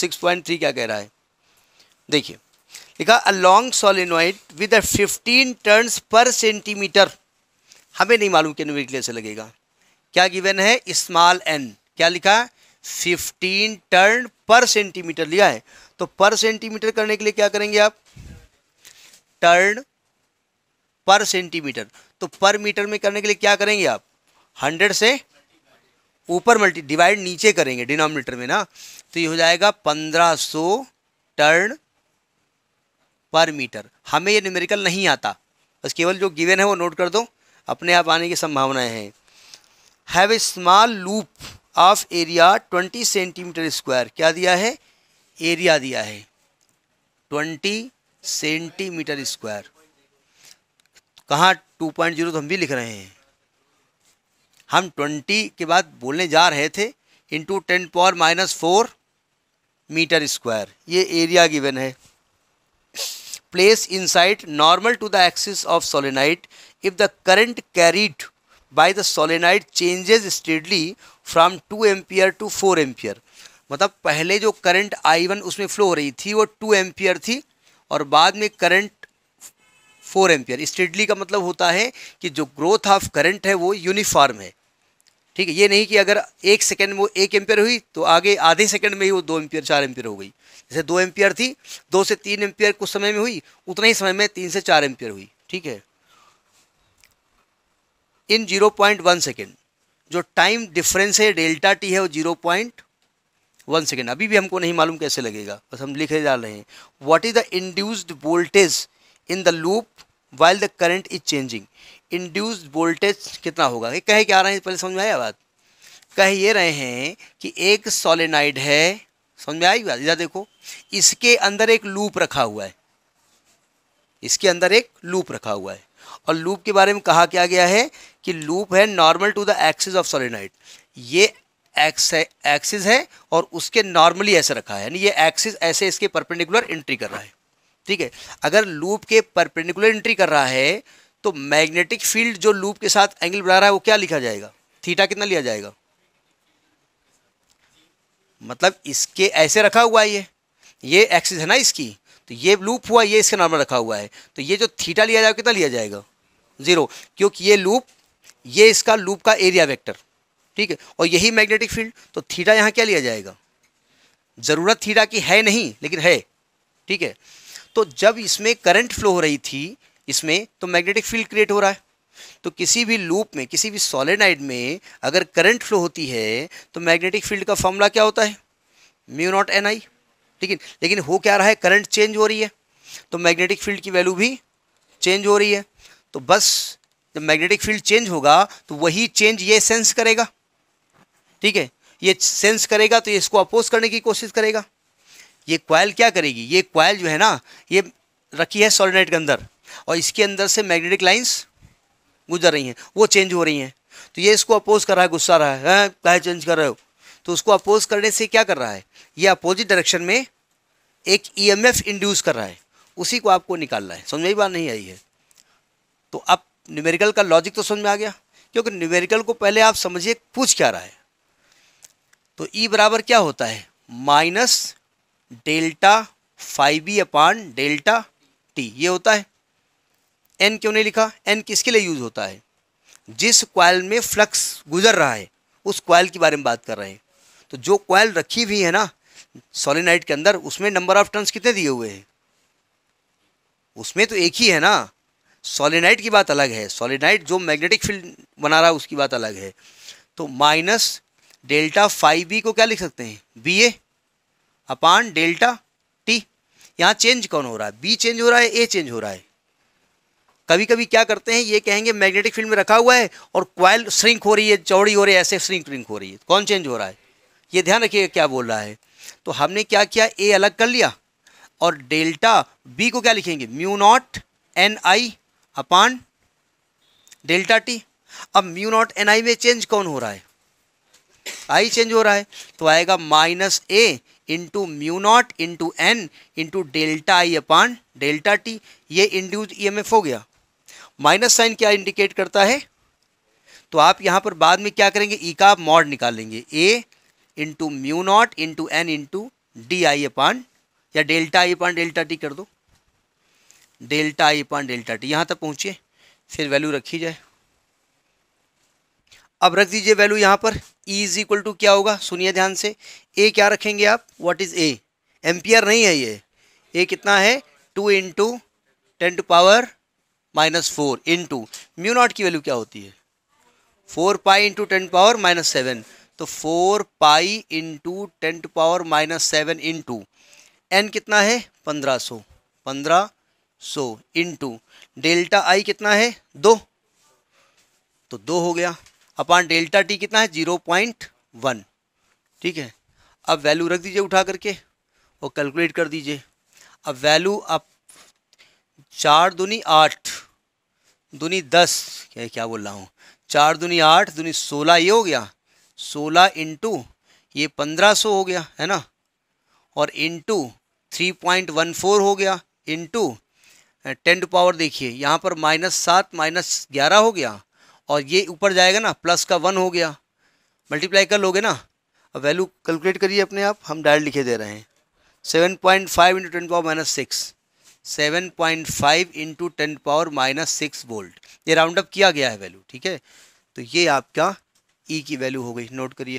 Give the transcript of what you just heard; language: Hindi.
सिक्स पॉइंट थ्री क्या कह रहा है देखिए लिखा a long solenoid with a fifteen turns per centimetre हमें नहीं मालूम कि न्यूमेरिकली से लगेगा क्या गिवन है स्मॉल एन क्या लिखा है फिफ्टीन टर्न पर सेंटीमीटर लिया है तो पर सेंटीमीटर करने के लिए क्या करेंगे आप टर्न पर सेंटीमीटर तो पर मीटर में करने के लिए क्या करेंगे आप हंड्रेड से ऊपर मल्टी डिवाइड नीचे करेंगे डिनोमिनेटर में ना तो ये हो जाएगा पंद्रह सौ टर्न पर मीटर हमें ये न्यूमेरिकल नहीं आता बस केवल जो गिवन है वो नोट कर दो अपने आप आने की संभावनाएं हैं have a small loop of area twenty centimetre square क्या दिया है एरिया दिया है ट्वेंटी सेंटीमीटर स्क्वायर कहाँ टू पॉइंट जीरो तो हम भी लिख रहे हैं हम ट्वेंटी के बाद बोलने जा रहे थे into ten power minus four metre square ये एरिया गिवन है place inside normal to the axis of solenoid if the current carried by the solenoid changes steadily from two ampere to four ampere मतलब पहले जो करंट आई वन उसमें फ्लो हो रही थी वो टू एम्पियर थी और बाद में करंट फोर एम्पियर स्टेडली का मतलब होता है कि जो ग्रोथ ऑफ करंट है वो यूनिफॉर्म है ठीक है ये नहीं कि अगर एक सेकेंड में वो एक एम्पियर हुई तो आगे आधे सेकेंड में ही वो दो एम्पियर चार एम्पियर हो गई जैसे दो एम्पियर थी दो से तीन एम्पियर कुछ समय में हुई उतना ही समय में तीन से चार एम्पियर हुई ठीक है in zero point one second जो टाइम डिफरेंस है डेल्टा टी है वो जीरो पॉइंट वन सेकेंड अभी भी हमको नहीं मालूम कैसे लगेगा बस हम लिखे जा रहे हैं what is the induced voltage in the loop while the current is changing induce voltage कितना होगा ये कहे क्या रहे हैं पहले समझ में आया बात कह ये रहे हैं कि एक सोलेनाइड है समझ में आई बात इधर देखो इसके अंदर एक लूप रखा हुआ है इसके अंदर एक लूप रखा हुआ है और लूप के बारे में कहा क्या गया है कि लूप है normal to the axis of solenoid ये एक्स है एक्सिस है और उसके नॉर्मली ऐसे रखा है यानी ये एक्सिस ऐसे इसके परपेंडिकुलर एंट्री कर रहा है ठीक है अगर लूप के परपेंडिकुलर एंट्री कर रहा है तो मैग्नेटिक फील्ड जो लूप के साथ एंगल बना रहा है वो क्या लिखा जाएगा थीटा कितना लिया जाएगा मतलब इसके ऐसे रखा हुआ है ये ये एक्सिस है ना इसकी तो ये लूप हुआ ये इसके नॉर्मल रखा हुआ है तो ये जो थीटा लिया जाएगा कितना लिया जाएगा ज़ीरो क्योंकि ये लूप ये इसका लूप का एरिया वेक्टर ठीक है और यही मैग्नेटिक फील्ड तो थीटा यहाँ क्या लिया जाएगा ज़रूरत थीटा की है नहीं लेकिन है ठीक है तो जब इसमें करंट फ्लो हो रही थी इसमें तो मैग्नेटिक फील्ड क्रिएट हो रहा है तो किसी भी लूप में किसी भी सॉलिनाइड में अगर करंट फ्लो होती है तो मैग्नेटिक फील्ड का फॉर्मूला क्या होता है म्यू नॉट एन आई ठीक है लेकिन हो क्या रहा है करंट चेंज हो रही है तो मैग्नेटिक फील्ड की वैल्यू भी चेंज हो रही है तो बस जब मैग्नेटिक फील्ड चेंज होगा तो वही चेंज ये सेंस करेगा ठीक है ये सेंस करेगा तो ये इसको अपोज करने की कोशिश करेगा ये क्वाइल क्या करेगी ये क्वाइल जो है ना ये रखी है सोलिनाइट के अंदर और इसके अंदर से मैग्नेटिक लाइंस गुजर रही हैं वो चेंज हो रही हैं तो ये इसको अपोज कर रहा है गुस्सा रहा है हाँ, कहे चेंज कर रहे हो तो उसको अपोज करने से क्या कर रहा है ये अपोजिट डायरेक्शन में एक ईएमएफ इंड्यूस कर रहा है उसी को आपको निकालना है समझ में बात नहीं आई है तो अब न्यूमेरिकल का लॉजिक तो समझ में आ गया क्योंकि न्यूमेरिकल को पहले आप समझिए पूछ क्या रहा है तो ई e बराबर क्या होता है minus delta phi e upon delta t ये होता है एन क्यों नहीं लिखा एन किसके लिए यूज़ होता है जिस क्वाइल में फ्लक्स गुजर रहा है उस क्वाइल के बारे में बात कर रहे हैं तो जो क्वाइल रखी हुई है ना सोलिनाइट के अंदर उसमें नंबर ऑफ टर्न्स कितने दिए हुए हैं उसमें तो एक ही है ना सोलिनाइट की बात अलग है सोलिनाइट जो मैग्नेटिक फील्ड बना रहा है उसकी बात अलग है तो माइनस डेल्टा फाइव बी को क्या लिख सकते हैं B A upon delta t यहाँ चेंज कौन हो रहा है बी चेंज हो रहा है ए चेंज हो रहा है कभी कभी क्या करते हैं ये कहेंगे मैग्नेटिक फील्ड में रखा हुआ है और क्वाइल श्रिंक हो रही है चौड़ी हो रही है ऐसे श्रिंक श्रिंक हो रही है कौन चेंज हो रहा है ये ध्यान रखिएगा क्या बोल रहा है तो हमने क्या किया ए अलग कर लिया और डेल्टा बी को क्या लिखेंगे mu naught n I upon delta t अब म्यू नॉट एन आई में चेंज कौन हो रहा है आई चेंज हो रहा है तो आएगा minus A into mu naught into n into delta I upon delta t ये इंड्यूज ईएमएफ e हो गया माइनस साइन क्या इंडिकेट करता है तो आप यहाँ पर बाद में क्या करेंगे ई e का आप मॉड निकालेंगे A into mu naught into n into d I upon या delta I upon delta t कर दो delta I upon delta t यहाँ तक पहुँचिए फिर वैल्यू रखी जाए अब रख दीजिए वैल्यू यहाँ पर ई इज इक्वल टू क्या होगा सुनिए ध्यान से ए क्या रखेंगे आप वॉट इज़ ए एम्पियर नहीं है ये ए कितना है two into ten to power minus four into mu naught की वैल्यू क्या होती है four pi into ten power minus seven तो four pi into ten to power minus seven into n कितना है पंद्रह सौ पंद्रह सौ इंटू डेल्टा आई कितना है दो तो दो हो गया अपॉन डेल्टा टी कितना है जीरो पॉइंट वन ठीक है अब वैल्यू रख दीजिए उठा करके और कैलकुलेट कर दीजिए अब वैल्यू आप चार दुनी आठ दुनी दस क्या क्या बोल रहा हूँ चार दुनी आठ दुनी सोलह ये हो गया सोलह इंटू ये पंद्रह सौ हो गया है ना और into three point one four हो गया इंटू टेन टू पावर देखिए यहाँ पर माइनस सात माइनस ग्यारह हो गया और ये ऊपर जाएगा ना प्लस का वन हो गया मल्टीप्लाई कर लोगे ना अब वैल्यू कैलकुलेट करिए अपने आप हम डायरेक्ट लिखे दे रहे हैं seven point five into ten power minus six seven point five into ten power minus six volt ये राउंड अप किया गया है वैल्यू ठीक है तो ये आपका ई e की वैल्यू हो गई नोट करिए